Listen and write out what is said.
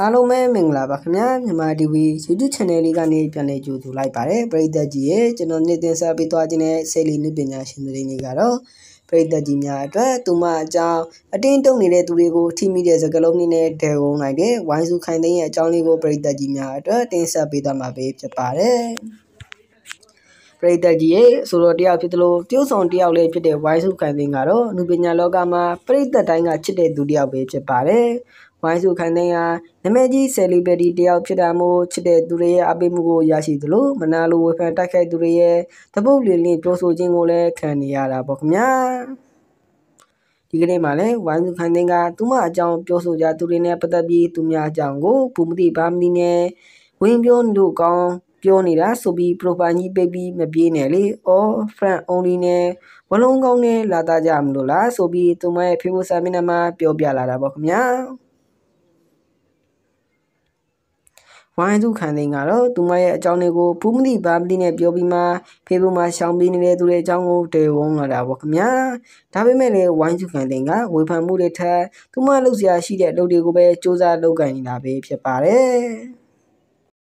အားလုံးပဲမင်္ဂလာပါခင်ဗျာမြန်မာ TV YouTube Channel လေးကနေပြန်လည်ကြိုဆိုလိုက်ပါတယ်ပရိသတ်ကြီးရဲ့ကျွန်တော်နေ့တင်ဆက်ပေးသွားခြင်းနဲ့ဆေးလီနုပညာရှင်တွေကတော့ပရိသတ်ကြီးများအတွက်သူမအကြောင်းအတင်းတုံနေတဲ့သူတွေကိုထိမိတဲ့စကားလုံးလေးနဲ့ဒဲဝုန်းလိုက်တဲ့ဝိုင်းစုခိုင်သိန်းရဲ့အကြောင်းလေးကိုပရိသတ်ကြီးများအတွက်တင်ဆက်ပေးသွားမှာဖြစ်ပါတယ်ပရိသတ်ကြီးရဲ့ဆိုတော့တယောက်ဖြစ်သလိုတရုတ်ဆောင်တယောက်လည်းဖြစ်တဲ့ဝိုင်းစုခိုင်သိန်းကတော့လူပညာလောကမှာပရိသတ်တိုင်းကချစ်တဲ့သူတယောက်ပဲဖြစ်ပါတယ်။ဝိုင်းစုခိုင်သိန်းဟာနာမည်ကြီးဆယ်လီဘရီတယောက်ဖြစ်တာမို့ချစ်တဲ့သူတွေရဲ့အပေးမှုကိုရရှိသလိုမနာလိုဝေဖန်တိုက်ခိုက်သူတွေရဲ့တပုတ်လင်းလင်းပြောဆိုခြင်းကိုလည်းခံနေရတာပေါ့ခင်ဗျာ။ဒီကနေ့မှလည်းဝိုင်းစုခိုင်သိန်းကသူမအကြောင်းပြောဆိုကြသူတွေနဲ့ပတ်သက်ပြီးသူများအကြောင်းကိုဘူမတိဘာမတိနဲ့ဝင်းပြောလို့ကောင်းပြောနေတာဆိုပြီးပရိုပန်ကြီးပေးပြီးမပြေးနဲ့လေ။အော် friend only နဲ့ဘလုံးကောင်းနဲ့လာသားကြမလို့လားဆိုပြီးသူမရဲ့ Facebook စာမျက်နှာမှာပြောပြလာတာပေါ့ခင်ဗျာ။ဝိုင်းသူခံသိန်းကတော့သူမရဲ့အကြောင်းလေးကိုဘူးမသိဘာမသိနဲ့ပြောပြီးမှ Facebook မှာရှောင်ပြီးနေတဲ့သူရဲ့အကြောင်းကိုတေဝုံလာတာပေါ့ခင်ဗျာ။ဒါပေမဲ့လည်းဝိုင်းသူခံသိန်းကဝေဖန်မှုတွေထက်သူမလှုပ်ရှားရှိတဲ့အလုပ်တွေကိုပဲစ조사လုပ်ကန်နေတာပဲဖြစ်ပါတယ်။